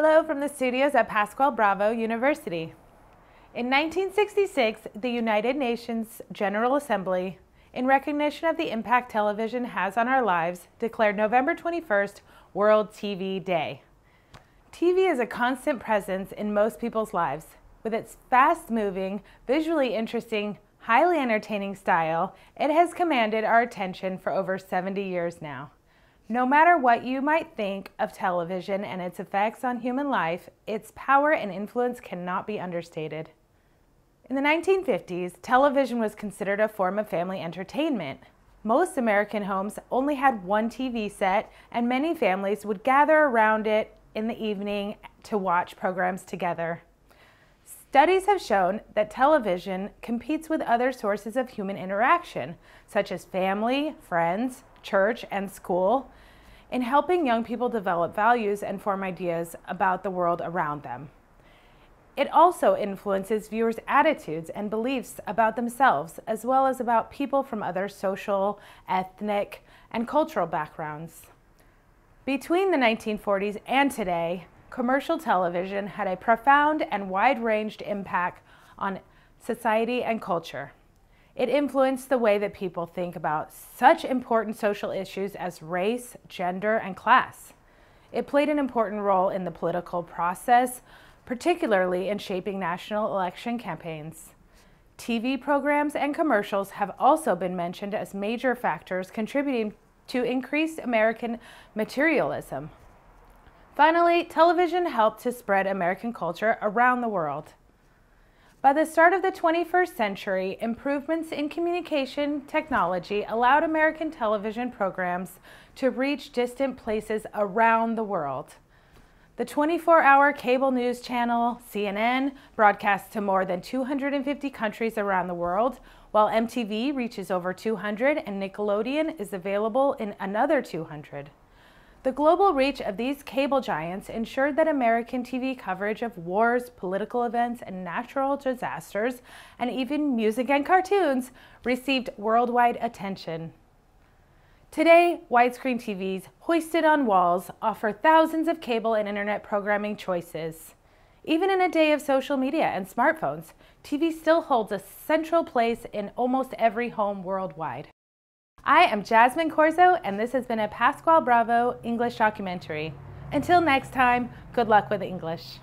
Hello from the studios at Pascual Bravo University. In 1966, the United Nations General Assembly, in recognition of the impact television has on our lives, declared November 21st World TV Day. TV is a constant presence in most people's lives. With its fast-moving, visually interesting, highly entertaining style, it has commanded our attention for over 70 years now. No matter what you might think of television and its effects on human life, its power and influence cannot be understated. In the 1950s, television was considered a form of family entertainment. Most American homes only had one TV set, and many families would gather around it in the evening to watch programs together. Studies have shown that television competes with other sources of human interaction, such as family, friends, church, and school, in helping young people develop values and form ideas about the world around them. It also influences viewers' attitudes and beliefs about themselves, as well as about people from other social, ethnic, and cultural backgrounds. Between the 1940s and today, commercial television had a profound and wide-ranged impact on society and culture. It influenced the way that people think about such important social issues as race, gender, and class. It played an important role in the political process, particularly in shaping national election campaigns. TV programs and commercials have also been mentioned as major factors contributing to increased American materialism. Finally, television helped to spread American culture around the world. By the start of the 21st century, improvements in communication technology allowed American television programs to reach distant places around the world. The 24-hour cable news channel, CNN, broadcasts to more than 250 countries around the world, while MTV reaches over 200 and Nickelodeon is available in another 200. The global reach of these cable giants ensured that American TV coverage of wars, political events, and natural disasters, and even music and cartoons, received worldwide attention. Today, widescreen TVs hoisted on walls offer thousands of cable and internet programming choices. Even in a day of social media and smartphones, TV still holds a central place in almost every home worldwide. I am Jasmine Corzo, and this has been a Pascual Bravo English documentary. Until next time, good luck with English.